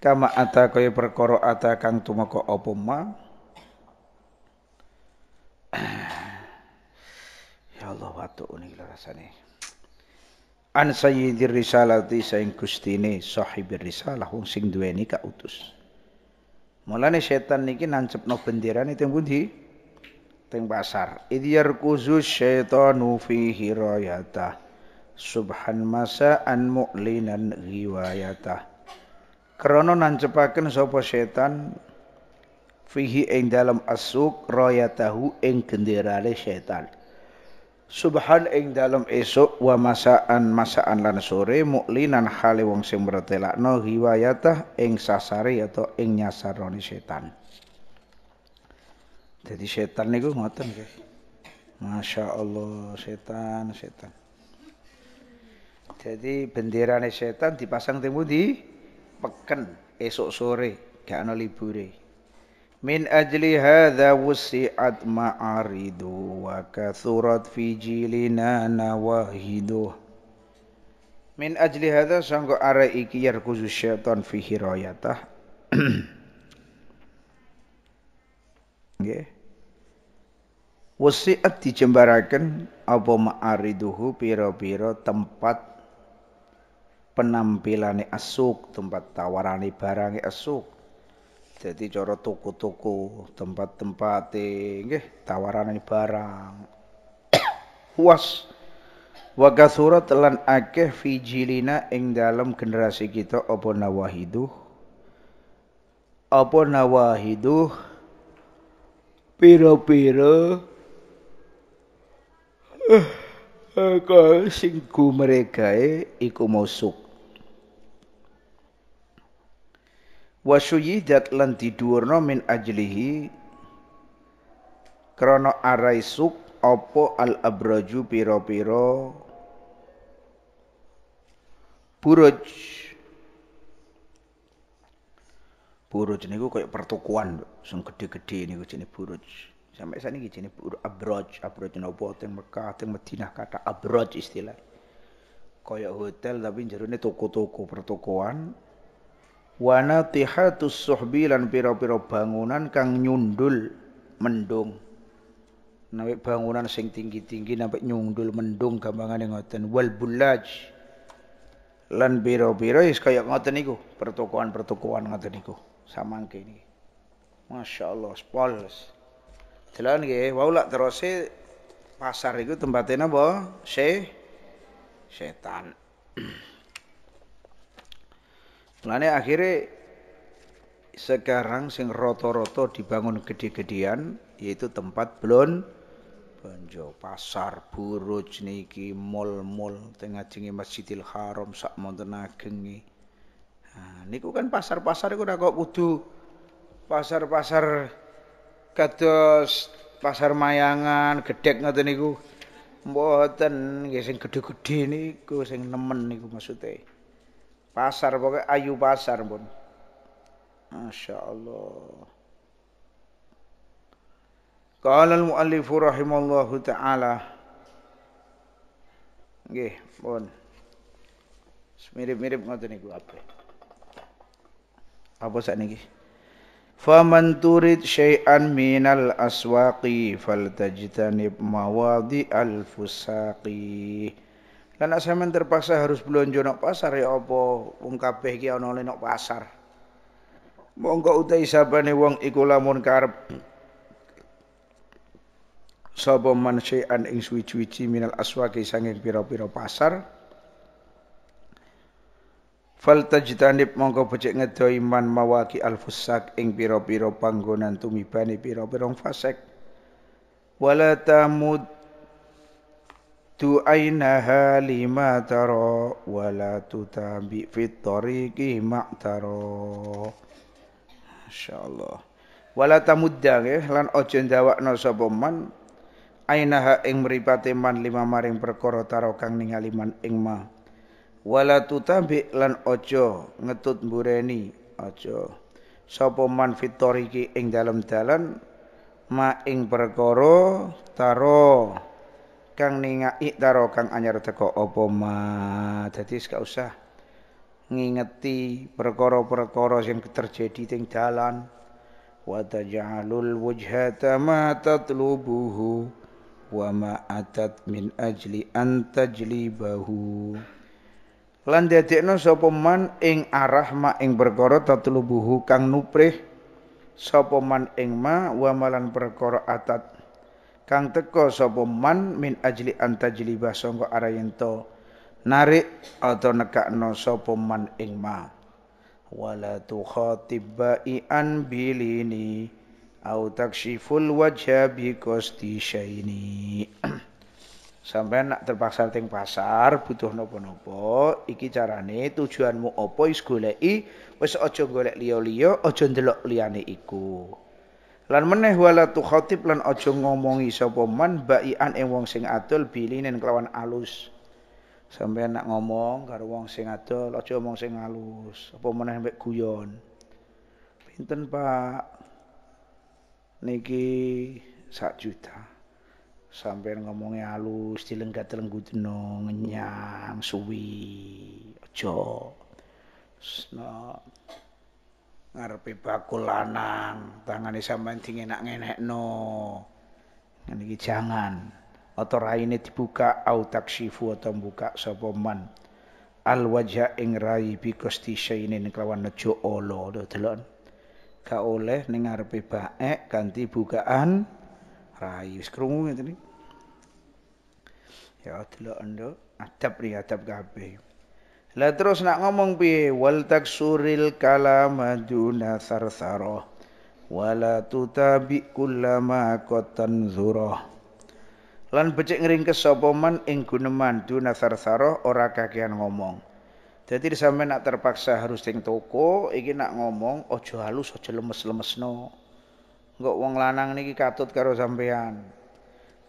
Kama ata kaya perkara ata kang tumeka apa ma. ya Allah unik niki rasane an sayyidir risalati saing gustine sahibir risalah wong sing duweni kautus mulane setan niki nancepno benderane teng pundi teng pasar idyar kuzus syaitanu fihi rayata subhan masaan mu'linan riwayata krana nancepaken sapa setan fihi ing dalam asuk rayatahu ing genderane setan Subhan ing dalam esok wa masaan masaan lan sore muklinan hale wong sing bertelakno hiwayatah ing sasari atau ing nyasaroni setan. Jadi setan niku ngoten nggih. Masya Allah setan setan. Jadi benderane setan dipasang temu di peken esok sore gak ana libure min ajli hadza wusi'at ma'aridu wa kathurat fi jilina nawahidu min ajli hadza sanggo are iki yarkuzu syaiton fi hirayatah nggih wusi'at dijembaraken apa ma'ariduhu piro piro tempat penampilane asuk tempat tawarani barange asuk jadi cara toko-toko, tempat-tempat nggih tawaran barang. Was wa kasura telan akeh fi jilina ing dalam generasi kita apa nawahidu apa nawahidu piro-piro, eh, eh, sing mereka iku mau wa suyidat lan didurna min ajlihi krana arai suk opo al abraju pira-pira buruj buruj niku kayak pertukuan sing gede-gede niku jenis buruj sampai saat ini jenis abroj abroj nopo teng Mekah teng kata abroj istilah kayak hotel tapi jadinya toko-toko pertokoan wana tihatus suhbi lan pira-pira bangunan kang nyundul mendung Nampak bangunan sing tinggi-tinggi nampak nyundul mendung yang ngoten wal bulaj lan piro-piro is kaya ngoten iku pertokoan-pertokoan ngoten iku samang niki Masya Allah, spoils. Jalan nggih, wau lak terose pasar iku tempatnya apa? Se setan. Mulane akhirnya sekarang sing roto-roto dibangun gede-gedean yaitu tempat belon Banjo, pasar, buruj niki, mall-mall tengah jengi Masjidil Haram sak monten agengi. Nah, niku kan pasar-pasar iku ora kok kudu pasar-pasar kados pasar mayangan, gedek ngoten niku. Mboten nggih sing gede gedhe niku sing nemen niku maksudnya. Pasar pokoknya ayu pasar pun. Masya Allah. Qala al-muallifu rahimallahu taala. Nggih, pun. Mirip-mirip ngoten niku apa? Apa sak niki? Faman turid syai'an minal aswaqi faltajtanib mawadi al-fusaqi. Karena sampean terpaksa harus belanja nak pasar ya apa wong kabeh iki ana nang pasar. Monggo utai sabane wong iku lamun karep sapa man syai'an ing suwi-suwi minal aswaqi sanging pira-pira pasar fal tajtanib monggo becik ngedoi man mawaki al fusak ing pira-pira panggonan tumibane pira-pira fasik wala tamud tu ainaha lima taro wala tutabi fit tariqi ma'taro insyaallah wala tamudda lan aja ndawakno sapa man ainaha ing mripate man lima maring perkara taro kang ningali man ing ma wala tutabi lan aja ngetut mbureni aja sapa man fit tariqi ing dalem dalan ma ing perkara taro kang ninga iktaro kang anyar teko opo ma dadi gak usah ngingeti perkara-perkara yang terjadi teng dalan wa taj'alul wujhata ma tatlubuhu wa ma atat min ajli an tajlibahu lan dadekno sapa man ing arah ma ing perkara tatlubuhu kang nuprih sapa man ing ma wa malan perkara atat kang teko sapa man min ajli antajliba sangka arayento narik atau nekakno sapa man ing ma wala tukhatib bai'an bilini au takshiful wajha bi kosti syaini sampai nak terpaksa ting pasar butuh nopo-nopo iki carane tujuanmu opo is goleki wis aja golek liya-liya aja ndelok liyane iku Lan meneh wala tu khatib lan aja ngomongi sapa man baian ing wong sing adol bilinen kelawan alus. Sampeyan nak ngomong karo wong sing adol aja ngomong sing alus, apa meneh mek guyon. Pinten Pak? Niki sak juta. Sampeyan ngomongnya alus, dilenggat-lenggutno, ngenyang, suwi, aja. Nah, ngarepe bakul lanang tangane sampean enak ngenekno ngene iki jangan atau raine dibuka au taksifu atau buka sapa man al wajha ing rai bi gusti syainin kelawan nejo ala delon gak oleh ning ngarepe baek ganti bukaan rai wis krungu ngene ya delok ndo adab ri adab kabeh lah terus nak ngomong piye? Wal taksuril kalama duna sarsarah. Wala tutabi kullama qatan zurah. Lan becik ngringkes sapa man ing guneman duna sarsarah ora kakean ngomong. Jadi sampe nak terpaksa harus teng toko, iki nak ngomong ojo halus ojo lemes-lemesno. Engko wong lanang niki katut karo sampean.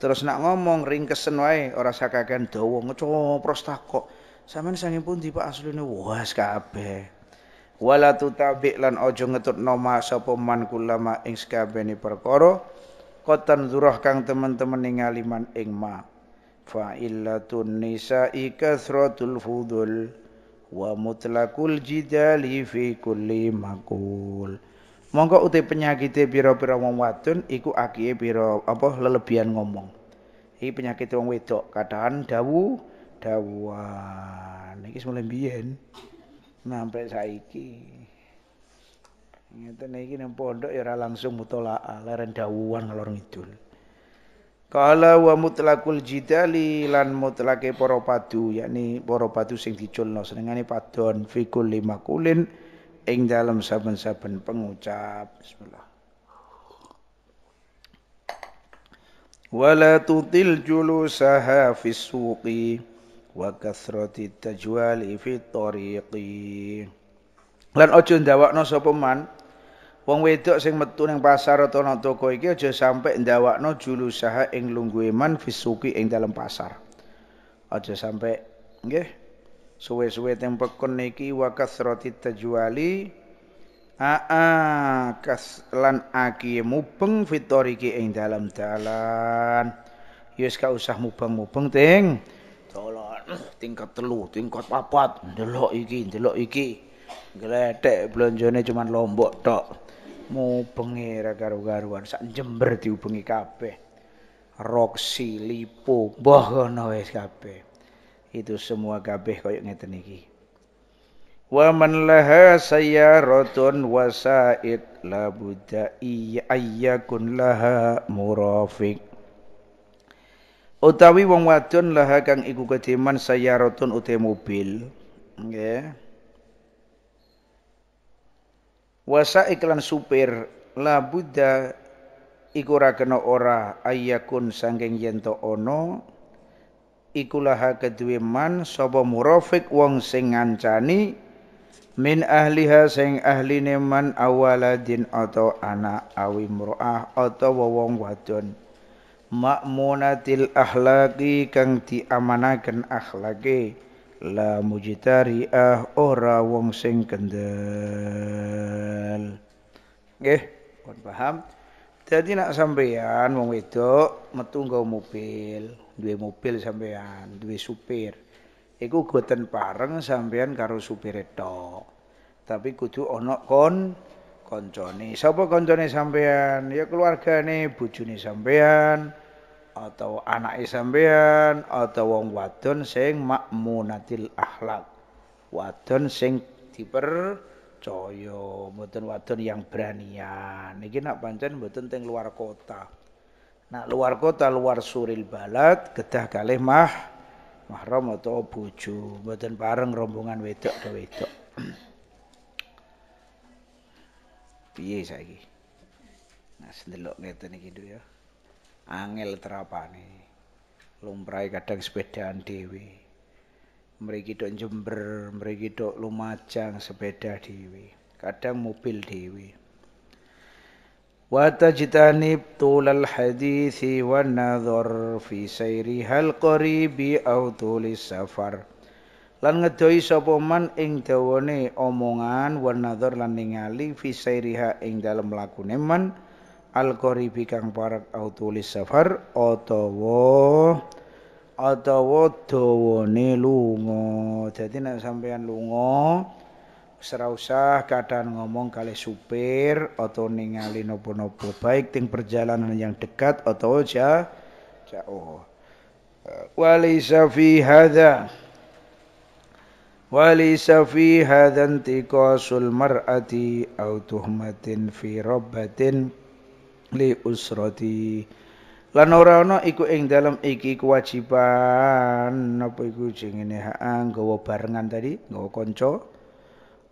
Terus nak ngomong ringkesen wae ora sakakean dawa ngecopros takok. Sampeyan sange pundi Pak asline was kabe. Walatu tabik lan aja ngetutno sapa man kulama ing sakabehane perkara kotan zurah kang teman-teman ningali man ing ma. Fa'illatun nisa'i kathratul fudul wa mutlakul jidali fi kulli makul. Mongko uti penyakite pira-pira wong wadon iku akihe pira apa lelebihan ngomong. Iki penyakit wong wedok, kadhan dawu dawan iki mulai biyen sampai saiki ngeten iki nang pondok ya ora langsung mutolaa leren dawuhan ngalor ngidul Kala wa mutlakul jidali lan mutlake para padu yakni para padu sing diculno senengane padon fikul lima kulin ing dalam saben-saben pengucap bismillah wala tutil julusaha fis suqi Wakasroti التجوال في الطريق lan ojo ndawakno sapa man wong wedok sing metu ning pasar utawa toko iki aja sampe ndawakno julusaha ing lungguhe man fisuki ing dalam pasar aja sampe nggih suwe-suwe teng pekon niki wa tajwali aa kas lan aki mubeng fitoriki ing dalam dalan yes ka usah mubeng-mubeng ting Jalan tingkat telu, tingkat papat, jelo iki, jelo iki. geledek blonjone cuman lombok tok. mau ra garu-garuan sak Jember diubengi kabeh. Roksi, Lipo, mbah ana wis kabeh. Itu semua kabeh koyo ngeten iki. Wa man laha sayyaratun wasaid la budda iya ayyakun laha murafiq utawi wong wadon laha kang iku kediman sayaratun uti mobil nggih wasa iklan supir la buddha iku ora kena ora ayakun sangking yento ono iku laha kedue man sapa murafik wong sing ngancani min ahliha sing ahline man awaladin atau anak awi mur'ah atau wong wadon ma'munatil akhlaqi kang diamanaken akhlake la ah ora wong sing kendel nggih pun paham jadi nak sampean wong wedok metu mobil, duwe mobil sampean, duwe supir. Iku goten pareng sampean karo supir tok. Tapi kudu ana kon koncone. Sapa koncone sampean? Ya keluargane, bojone sampean, atau anak e sampean atau wong wadon sing makmunatil akhlak wadon sing dipercaya mboten wadon yang beranian iki nak pancen mboten teng luar kota nak luar kota luar suril balad kedah kalih mah mahram atau bojo mboten bareng rombongan wedok ke wedok piye saiki nah sendelok ngeten iki ya angel terapane lumrahe kadang sepedaan dhewe mriki tok Jember mriki tok Lumajang sepeda dhewe kadang mobil dhewe وتجتنب طول الحديث والنظر في سيرها القريب أو طول السفر lan ngedoi sapa man ing dawane omongan wan nadhar lan ningali fi sairiha ing dalem lakune man al-qaribi kang parak autulis safar utawa utawa dawane lunga. Dadi nek sampean lunga ora usah kadang ngomong kali supir atau ningali nopo-nopo baik ting perjalanan yang dekat atau jauh. jauh. Oh. Walisa fi hadza وليس في هذا انتقاص المرأة أو li usrati lan ora ana iku ing dalam iki kewajiban apa iku ini hak ah, nggawa barengan tadi nggawa kanca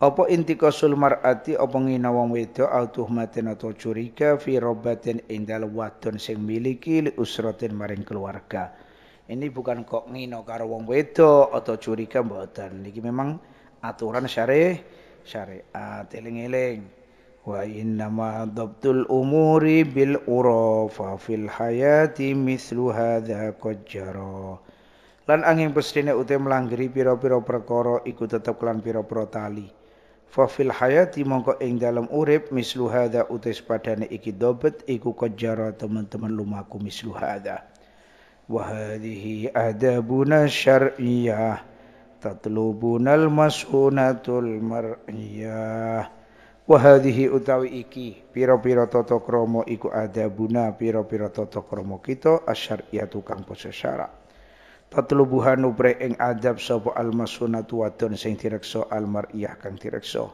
apa intikasul mar'ati apa ngina wong wedok autuh maten atau curiga fi robatin ing dalem wadon sing miliki li usratin maring keluarga ini bukan kok ngino karo wong wedok atau curiga mboten iki memang aturan syari syariat eling-eling wa innama dabtul umuri bil urafa fil hayati mislu hadza qad lan angin pestine ute melanggeri piro-piro perkoro iku tetep lan piro-piro tali fa fil hayati mongko ing dalam urip mislu hadza utis padane iki dobet iku kejara teman-teman lumaku mislu hadza wa hadhihi adabuna syar'iyyah tatlubunal masunatul mar'iyah wahadihi utawi iki piro-piro toto kromo iku ada piro-piro toto kromo kito kita iya kang basa syarak tatlubuha nubre ing adab sapa almasuna wadon sing almar almariyah kang tirekso.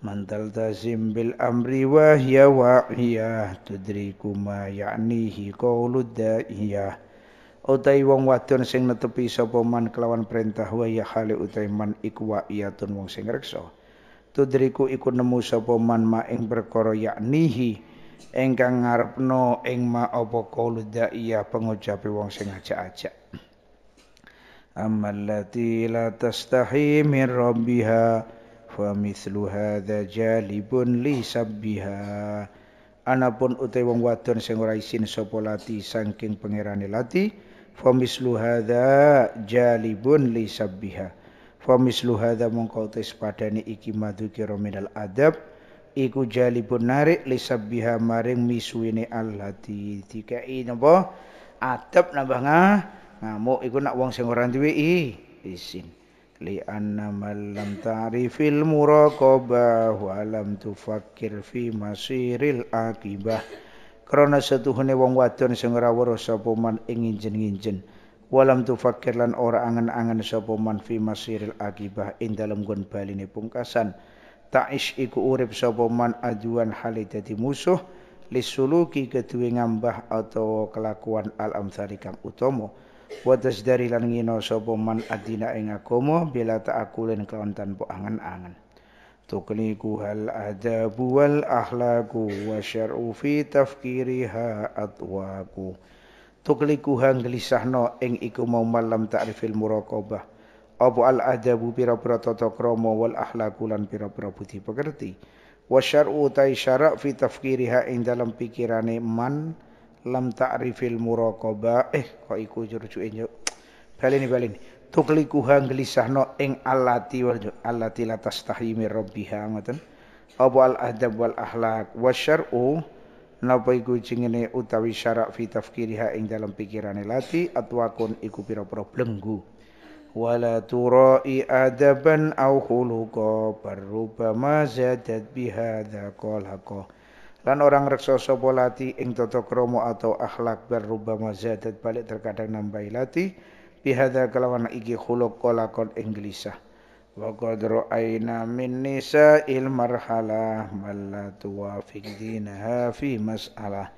mantal tazim bil amri wa hiya wa hiya tudriku ma ya'nihi qaulud da'iyah utai wong wadon sing netepi sapa man kelawan perintah wa ya hale utai man iku wa iyatun wong sing reksa tudriku iku nemu sapa man ma ing perkara yaknihi engkang ngarepno ing ma apa qaulu da'iya pengucape wong sing ajak-ajak Amallati la tastahi min rabbiha fa mithlu hadza jalibun li sabbiha anapun utai wong wadon sing ora isin sapa lati saking pangerane lati fa mithlu hadza jalibun li sabbiha fa mislu hadza mongko padani iki madzukira minal adab iku jalibun narik lisabbiha maring misuwine al tiga ini napa adab nambah ngamuk iku nak wong sing ora duwe izin li anna malam lam ta'rifil muraqabah wa lam tufakkir fi masiril akibah krana setuhune wong wadon sing ora weruh sapa man ing walam tufakkir lan ora angan-angan sapa man fi masiril akibah ing dalem gon baline pungkasan iku urip sapa man aduan hale dadi musuh lisuluki kedue ngambah atau kelakuan al amsari kang utama wa tasdari lan ngina sapa man adina ing agama bila ta'akulen kelawan tanpa angan angen tukliku hal adabu wal ahlaku wa syar'u fi tafkiriha atwaku tuklikuhang gelisahno ing iku mau malam ta'rifil muraqabah apa al adabu pira-pira tata krama wal ahlaku lan pira-pira budi pekerti wa syar'u tai syara' fi tafkiriha ing dalam pikirane man lam ta'rifil muraqabah eh kok iku jurujuke yo baleni baleni tuklikuha gelisahno ing allati wal allati la tastahyi rabbiha ngoten apa al adab wal ahlak wa syar'u napa iku jengene utawi syarak fi tafkiriha ing dalam pikirane lati atwakun iku pira-pira belenggu wala turai adaban au khuluqa barubama zadat bihadza qalaqa lan orang reksa sapa lati ing tata krama atau akhlak barubama zadat balik terkadang nambahi lati bihadza kelawan iki khuluq qalaqon ing gelisah وقد رأينا من نساء المرحلة من لا توافق دينها في مسألة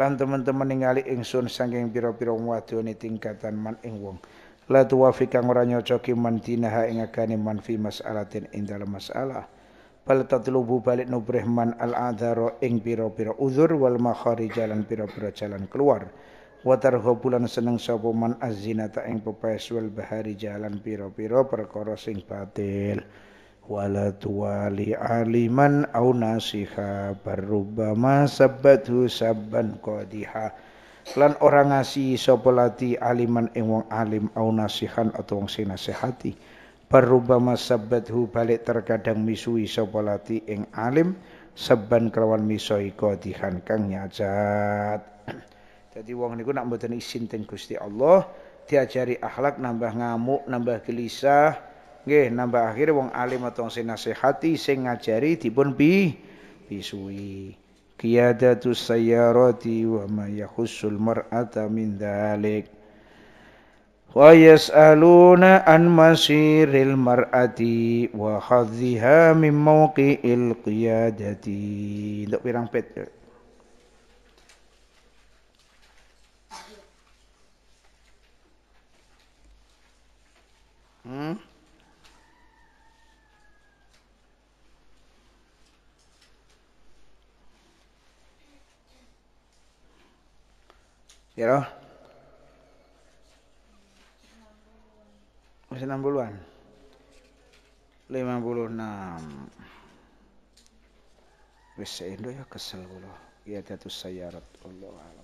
lan teman-teman ningali ingsun saking pira-pira wadone tingkatan man ing wong la tuwafiq kang ora nyocoki man dinaha ing agane man fi mas'alatin ing dalam masalah bal tatlubu balik nubrih man al adharo ing pira-pira uzur wal makharij jalan pira-pira jalan keluar wa targhabulan seneng sapa man azzinata ing pepaes wal bahari jalan pira-pira perkara sing batil wala tuwali aliman au nasiha barubama sabbathu sabban qadiha lan ora ngasi sapa lati aliman ing wong alim au nasihan atau wong sing nasihati barubama sabbathu balik terkadang misui sapa lati ing alim sabban kelawan misoi qadihan kang nyajat jadi wong niku nak mboten isin teng Gusti Allah diajari akhlak nambah ngamuk, nambah gelisah, nggih nambah akhir wong alim atau sing nasihati sing ngajari dipun bi bisui. Qiyadatus sayyarati wa ma yakhussul mar'ata min dhalik. Wa yas'aluna an masiril mar'ati wa khadhiha min mawqi'il qiyadati. Ndok pirang pet. Hmm? Ya loh. Masih 60-an. 56. Wis endo ya kesel kula. Ya datus sayarat Allah